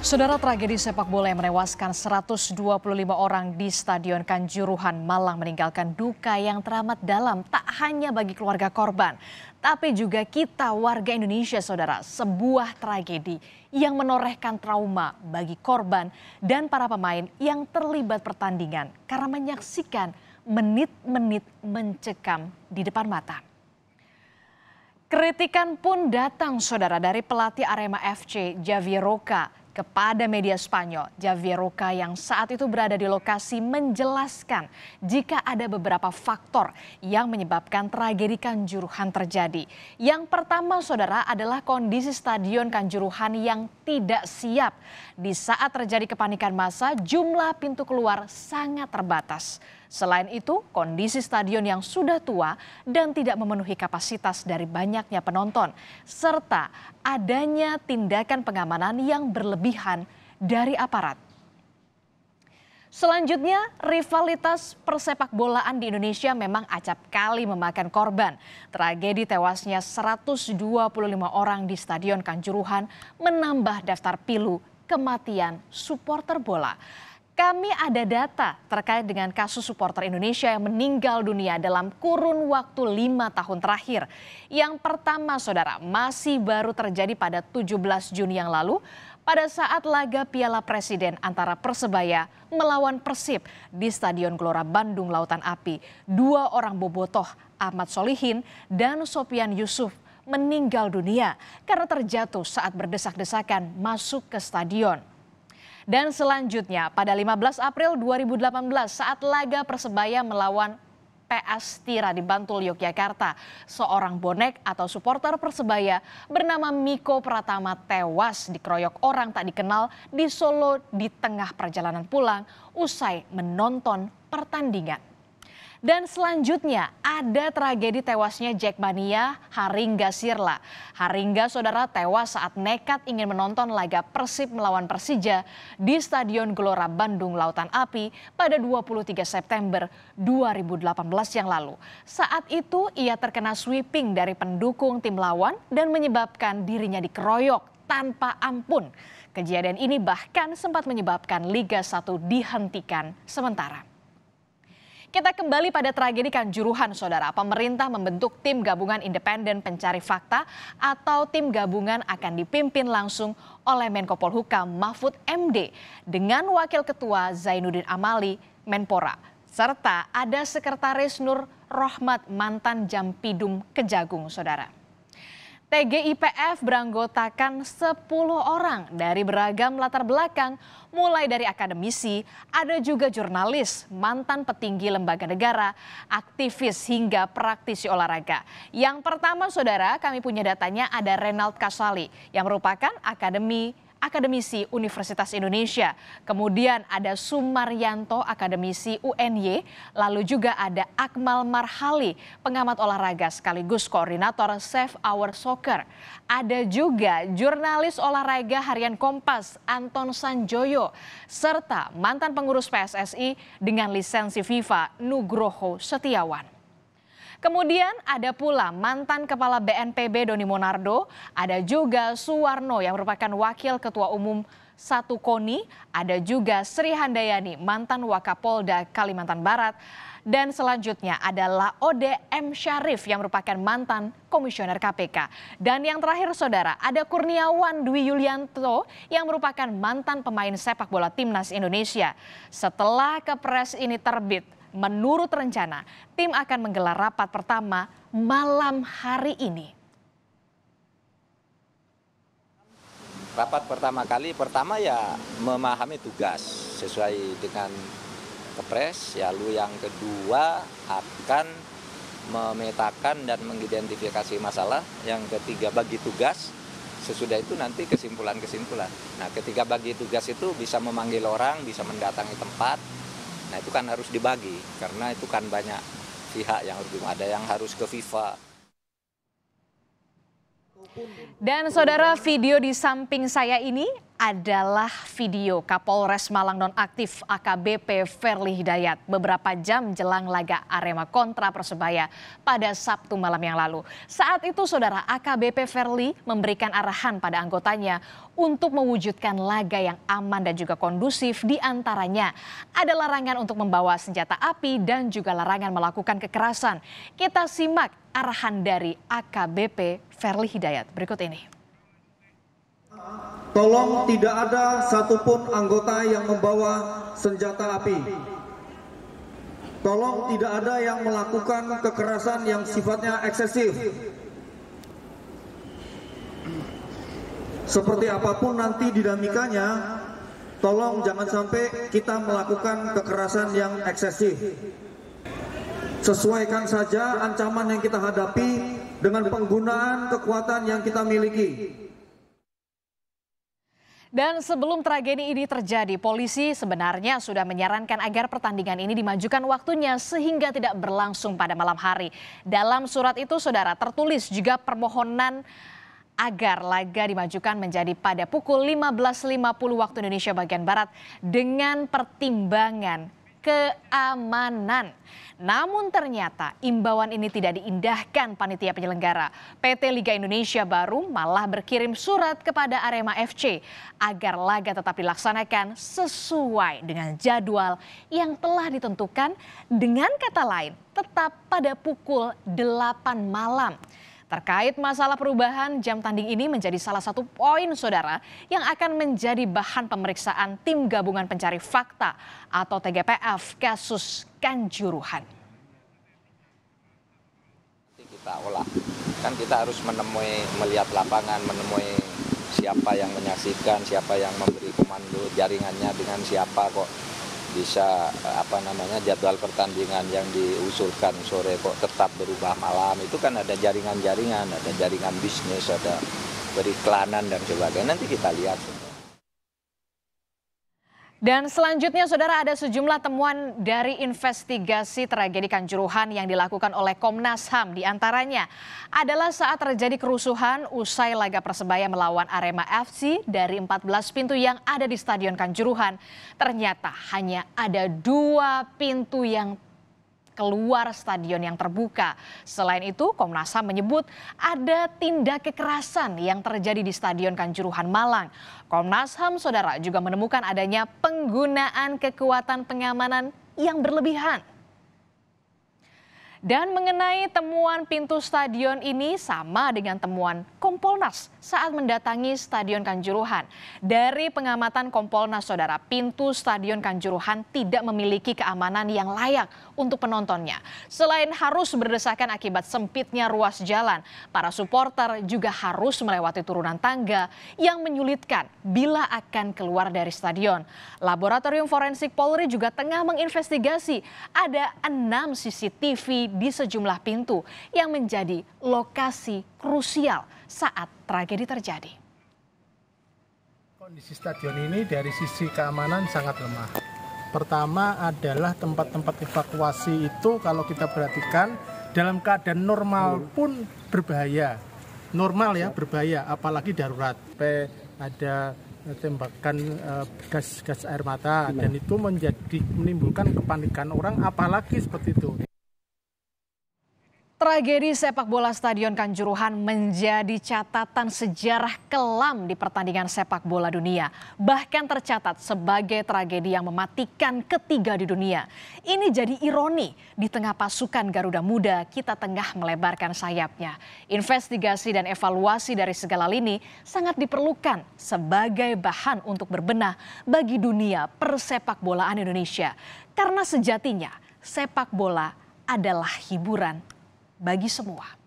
Saudara tragedi sepak bola yang menewaskan 125 orang di Stadion Kanjuruhan Malang meninggalkan duka yang teramat dalam tak hanya bagi keluarga korban, tapi juga kita warga Indonesia saudara. Sebuah tragedi yang menorehkan trauma bagi korban dan para pemain yang terlibat pertandingan karena menyaksikan menit-menit mencekam di depan mata. Kritikan pun datang saudara dari pelatih Arema FC Javier Roca kepada media Spanyol. Javier Roca yang saat itu berada di lokasi menjelaskan jika ada beberapa faktor yang menyebabkan tragedi Kanjuruhan terjadi. Yang pertama saudara adalah kondisi stadion Kanjuruhan yang tidak siap. Di saat terjadi kepanikan massa, jumlah pintu keluar sangat terbatas. Selain itu, kondisi stadion yang sudah tua dan tidak memenuhi kapasitas dari banyaknya penonton, serta adanya tindakan pengamanan yang berlebihan dari aparat. Selanjutnya, rivalitas persepak bolaan di Indonesia memang acap kali memakan korban. Tragedi tewasnya 125 orang di Stadion Kanjuruhan menambah daftar pilu kematian supporter bola. Kami ada data terkait dengan kasus supporter Indonesia yang meninggal dunia dalam kurun waktu lima tahun terakhir. Yang pertama, saudara, masih baru terjadi pada 17 Juni yang lalu pada saat laga Piala Presiden antara Persebaya melawan Persib di Stadion Gelora Bandung Lautan Api. Dua orang bobotoh, Ahmad Solihin dan Sopian Yusuf, meninggal dunia karena terjatuh saat berdesak-desakan masuk ke stadion. Dan selanjutnya pada 15 April 2018 saat laga Persebaya melawan PS Tira di Bantul, Yogyakarta. Seorang bonek atau supporter Persebaya bernama Miko Pratama tewas dikeroyok orang tak dikenal di Solo di tengah perjalanan pulang usai menonton pertandingan. Dan selanjutnya ada tragedi tewasnya Jackmania Haringga Sirla. Haringga saudara tewas saat nekat ingin menonton laga Persib melawan Persija di Stadion Gelora Bandung Lautan Api pada 23 September 2018 yang lalu. Saat itu ia terkena sweeping dari pendukung tim lawan dan menyebabkan dirinya dikeroyok tanpa ampun. Kejadian ini bahkan sempat menyebabkan Liga 1 dihentikan sementara. Kita kembali pada tragedi Kanjuruhan, Saudara. Pemerintah membentuk tim gabungan independen pencari fakta atau tim gabungan akan dipimpin langsung oleh Menko Polhukam Mahfud MD dengan Wakil Ketua Zainuddin Amali Menpora serta ada Sekretaris Nur Rohmat mantan Jampidum Kejagung, Saudara. TGIPF beranggotakan 10 orang dari beragam latar belakang, mulai dari akademisi, ada juga jurnalis, mantan petinggi lembaga negara, aktivis hingga praktisi olahraga. Yang pertama saudara, kami punya datanya ada Renald Kasali yang merupakan akademi akademisi Universitas Indonesia. Kemudian ada Sumaryanto, akademisi UNY. Lalu juga ada Akmal Marhali, pengamat olahraga sekaligus koordinator Save Our Soccer. Ada juga jurnalis olahraga harian Kompas, Anton Sanjoyo. Serta mantan pengurus PSSI dengan lisensi FIFA, Nugroho Setiawan. Kemudian ada pula mantan Kepala BNPB Doni Monardo, ada juga Suwarno yang merupakan Wakil Ketua Umum Satu Koni, ada juga Sri Handayani, mantan Wakapolda Kalimantan Barat, dan selanjutnya adalah Ode M. Syarif yang merupakan mantan komisioner KPK. Dan yang terakhir saudara, ada Kurniawan Dwi Yulianto yang merupakan mantan pemain sepak bola timnas Indonesia. Setelah kepres ini terbit, Menurut rencana, tim akan menggelar rapat pertama malam hari ini. Rapat pertama kali, pertama ya memahami tugas sesuai dengan Kepres, lalu yang kedua akan memetakan dan mengidentifikasi masalah, yang ketiga bagi tugas, sesudah itu nanti kesimpulan-kesimpulan. Nah, ketiga bagi tugas itu bisa memanggil orang, bisa mendatangi tempat, Nah itu kan harus dibagi karena itu kan banyak pihak yang harus ada yang harus ke FIFA. Dan saudara video di samping saya ini adalah video Kapolres Malang nonaktif AKBP Verli Hidayat beberapa jam jelang laga Arema kontra Persebaya pada Sabtu malam yang lalu. Saat itu saudara AKBP Verli memberikan arahan pada anggotanya untuk mewujudkan laga yang aman dan juga kondusif di antaranya ada larangan untuk membawa senjata api dan juga larangan melakukan kekerasan. Kita simak arahan dari AKBP Verli Hidayat berikut ini. Tolong tidak ada satupun anggota yang membawa senjata api. Tolong tidak ada yang melakukan kekerasan yang sifatnya eksesif. Seperti apapun nanti dinamikanya, tolong jangan sampai kita melakukan kekerasan yang eksesif. Sesuaikan saja ancaman yang kita hadapi dengan penggunaan kekuatan yang kita miliki. Dan sebelum tragedi ini terjadi, polisi sebenarnya sudah menyarankan agar pertandingan ini dimajukan waktunya sehingga tidak berlangsung pada malam hari. Dalam surat itu, saudara, tertulis juga permohonan agar laga dimajukan menjadi pada pukul 15.50 waktu Indonesia bagian Barat dengan pertimbangan keamanan. Namun ternyata imbauan ini tidak diindahkan panitia penyelenggara. PT Liga Indonesia baru malah berkirim surat kepada Arema FC agar laga tetap dilaksanakan sesuai dengan jadwal yang telah ditentukan dengan kata lain tetap pada pukul 8 malam. Terkait masalah perubahan jam tanding ini menjadi salah satu poin saudara yang akan menjadi bahan pemeriksaan tim gabungan pencari fakta atau TGPF kasus Kanjuruhan. Kita olah, kan kita harus menemui, melihat lapangan, menemui siapa yang menyaksikan, siapa yang memberi komando jaringannya dengan siapa kok bisa eh, apa namanya jadwal pertandingan yang diusulkan sore kok tetap berubah malam itu kan ada jaringan-jaringan ada jaringan bisnis ada beriklanan dan sebagainya nanti kita lihat dan selanjutnya saudara ada sejumlah temuan dari investigasi tragedi Kanjuruhan yang dilakukan oleh Komnas HAM Di antaranya adalah saat terjadi kerusuhan usai laga Persebaya melawan Arema FC dari 14 pintu yang ada di Stadion Kanjuruhan ternyata hanya ada dua pintu yang keluar stadion yang terbuka. Selain itu, Komnas HAM menyebut ada tindak kekerasan yang terjadi di Stadion Kanjuruhan Malang. Komnas HAM Saudara juga menemukan adanya penggunaan kekuatan pengamanan yang berlebihan. Dan mengenai temuan pintu stadion ini sama dengan temuan Kompolnas saat mendatangi Stadion Kanjuruhan. Dari pengamatan Kompolnas, saudara, pintu Stadion Kanjuruhan tidak memiliki keamanan yang layak untuk penontonnya. Selain harus berdesakan akibat sempitnya ruas jalan, para supporter juga harus melewati turunan tangga yang menyulitkan bila akan keluar dari stadion. Laboratorium Forensik Polri juga tengah menginvestigasi ada enam CCTV di sejumlah pintu yang menjadi lokasi krusial saat tragedi terjadi. Kondisi stadion ini dari sisi keamanan sangat lemah. Pertama adalah tempat-tempat evakuasi itu kalau kita perhatikan dalam keadaan normal pun berbahaya. Normal ya berbahaya, apalagi darurat. Ada tembakan gas-gas eh, uh, air mata dan itu menjadi menimbulkan kepanikan orang apalagi seperti itu. Tragedi sepak bola Stadion Kanjuruhan menjadi catatan sejarah kelam di pertandingan sepak bola dunia. Bahkan tercatat sebagai tragedi yang mematikan ketiga di dunia. Ini jadi ironi di tengah pasukan Garuda Muda kita tengah melebarkan sayapnya. Investigasi dan evaluasi dari segala lini sangat diperlukan sebagai bahan untuk berbenah bagi dunia persepak bolaan Indonesia. Karena sejatinya sepak bola adalah hiburan bagi semua.